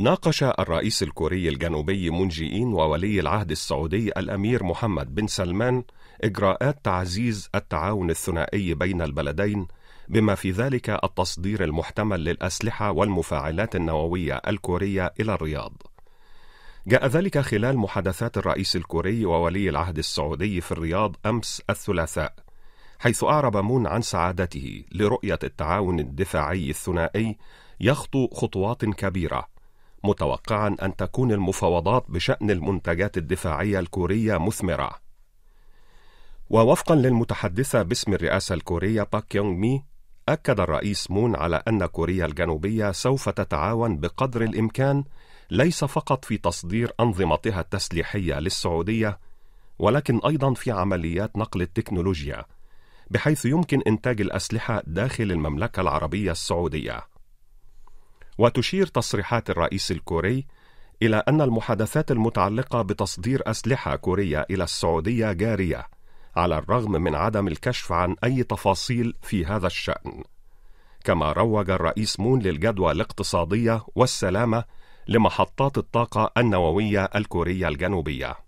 ناقش الرئيس الكوري الجنوبي منجئين وولي العهد السعودي الأمير محمد بن سلمان إجراءات تعزيز التعاون الثنائي بين البلدين بما في ذلك التصدير المحتمل للأسلحة والمفاعلات النووية الكورية إلى الرياض. جاء ذلك خلال محادثات الرئيس الكوري وولي العهد السعودي في الرياض أمس الثلاثاء، حيث أعرب مون عن سعادته لرؤية التعاون الدفاعي الثنائي يخطو خطوات كبيرة متوقعا أن تكون المفاوضات بشأن المنتجات الدفاعية الكورية مثمرة. ووفقا للمتحدثة باسم الرئاسة الكورية باك يونغ مي، أكد الرئيس مون على أن كوريا الجنوبية سوف تتعاون بقدر الإمكان ليس فقط في تصدير أنظمتها التسليحية للسعودية، ولكن أيضا في عمليات نقل التكنولوجيا، بحيث يمكن إنتاج الأسلحة داخل المملكة العربية السعودية. وتشير تصريحات الرئيس الكوري إلى أن المحادثات المتعلقة بتصدير أسلحة كورية إلى السعودية جارية على الرغم من عدم الكشف عن أي تفاصيل في هذا الشأن كما روج الرئيس مون للجدوى الاقتصادية والسلامة لمحطات الطاقة النووية الكورية الجنوبية